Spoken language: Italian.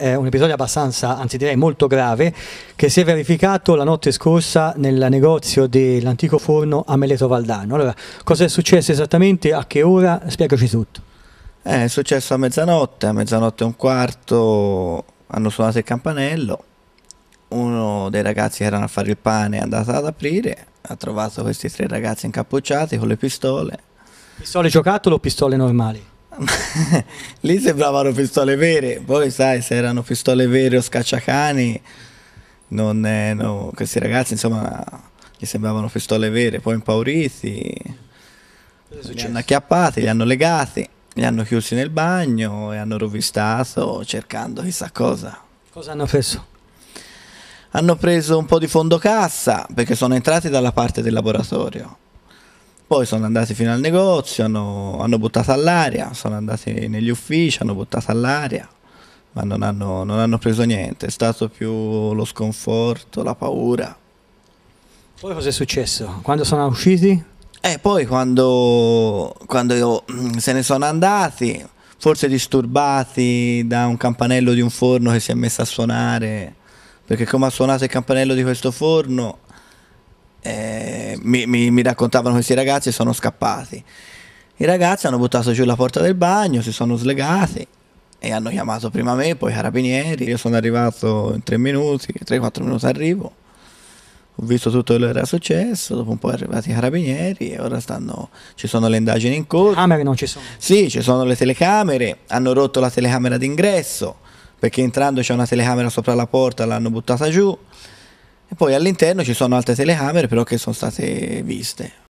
eh, un episodio abbastanza, anzi direi molto grave, che si è verificato la notte scorsa nel negozio dell'antico forno a Meleto Valdano. Allora, cosa è successo esattamente, a che ora? Spiegaci tutto. Eh, è successo a mezzanotte, a mezzanotte e un quarto hanno suonato il campanello, uno dei ragazzi che erano a fare il pane è andato ad aprire, ha trovato questi tre ragazzi incappucciati con le pistole. Pistole giocattolo o pistole normali? lì sembravano pistole vere, poi sai se erano pistole vere o scacciacani, non, eh, no, questi ragazzi insomma gli sembravano pistole vere, poi impauriti, ci hanno acchiappati, li hanno legati, li hanno chiusi nel bagno e hanno rovistato cercando chissà cosa. Cosa hanno preso? Hanno preso un po' di fondo cassa perché sono entrati dalla parte del laboratorio poi sono andati fino al negozio, hanno, hanno buttato all'aria, sono andati negli uffici, hanno buttato all'aria, ma non hanno, non hanno preso niente. È stato più lo sconforto, la paura. Poi cosa è successo? Quando sono usciti? Eh, poi quando, quando io, mm, se ne sono andati, forse disturbati da un campanello di un forno che si è messo a suonare, perché come ha suonato il campanello di questo forno, eh, mi, mi, mi raccontavano questi ragazzi e sono scappati. I ragazzi hanno buttato giù la porta del bagno, si sono slegati e hanno chiamato prima me, poi i carabinieri. Io sono arrivato in tre minuti, 3 quattro minuti arrivo. Ho visto tutto quello che era successo, dopo un po' sono arrivati i carabinieri e ora stanno, ci sono le indagini in corso. Camere non ci sono? Sì, ci sono le telecamere, hanno rotto la telecamera d'ingresso perché entrando c'è una telecamera sopra la porta, l'hanno buttata giù. E poi all'interno ci sono altre telecamere però che sono state viste.